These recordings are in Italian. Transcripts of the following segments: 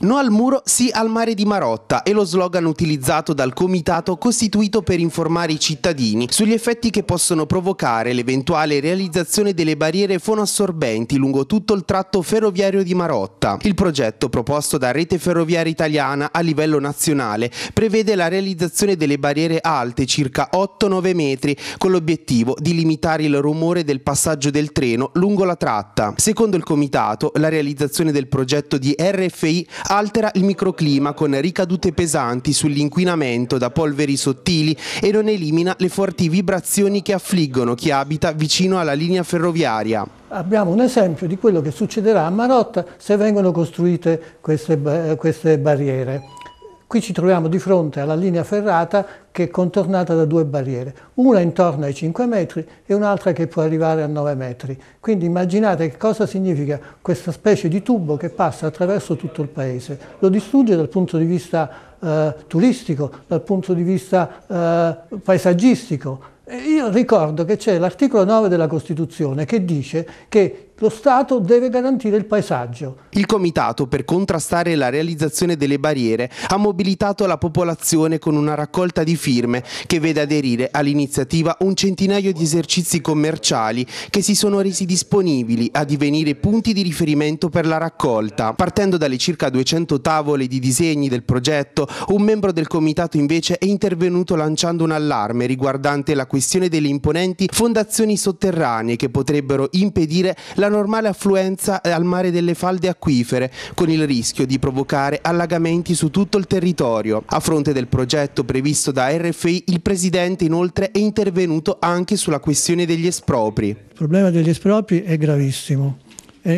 No al muro, sì al mare di Marotta è lo slogan utilizzato dal comitato costituito per informare i cittadini sugli effetti che possono provocare l'eventuale realizzazione delle barriere fonoassorbenti lungo tutto il tratto ferroviario di Marotta. Il progetto proposto da Rete Ferroviaria Italiana a livello nazionale prevede la realizzazione delle barriere alte circa 8-9 metri con l'obiettivo di limitare il rumore del passaggio del treno lungo la tratta. Secondo il comitato, la realizzazione del progetto di RFI altera il microclima con ricadute pesanti sull'inquinamento da polveri sottili e non elimina le forti vibrazioni che affliggono chi abita vicino alla linea ferroviaria. Abbiamo un esempio di quello che succederà a Marotta se vengono costruite queste, queste barriere. Qui ci troviamo di fronte alla linea ferrata che è contornata da due barriere, una intorno ai 5 metri e un'altra che può arrivare a 9 metri. Quindi immaginate che cosa significa questa specie di tubo che passa attraverso tutto il paese. Lo distrugge dal punto di vista eh, turistico, dal punto di vista eh, paesaggistico. Io ricordo che c'è l'articolo 9 della Costituzione che dice che lo Stato deve garantire il paesaggio. Il Comitato, per contrastare la realizzazione delle barriere, ha mobilitato la popolazione con una raccolta di firme che vede aderire all'iniziativa un centinaio di esercizi commerciali che si sono resi disponibili a divenire punti di riferimento per la raccolta. Partendo dalle circa 200 tavole di disegni del progetto, un membro del Comitato invece è intervenuto lanciando un allarme riguardante la questione delle imponenti fondazioni sotterranee che potrebbero impedire la la normale affluenza eh, al mare delle falde acquifere, con il rischio di provocare allagamenti su tutto il territorio. A fronte del progetto previsto da RFI, il Presidente inoltre è intervenuto anche sulla questione degli espropri. Il problema degli espropri è gravissimo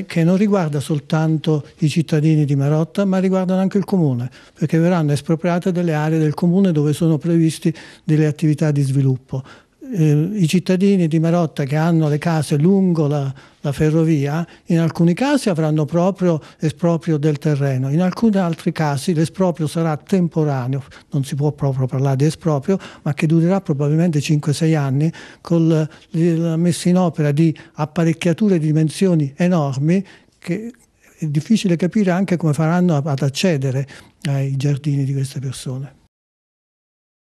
che non riguarda soltanto i cittadini di Marotta, ma riguardano anche il comune, perché verranno espropriate delle aree del comune dove sono previsti delle attività di sviluppo eh, i cittadini di Marotta che hanno le case lungo la, la, ferrovia, in alcuni casi avranno proprio esproprio del terreno, in alcuni altri casi l'esproprio sarà temporaneo, non si può proprio parlare di esproprio, ma che durerà probabilmente 5-6 anni con la messa in opera di apparecchiature di dimensioni enormi che è difficile capire anche come faranno ad accedere ai giardini di queste persone.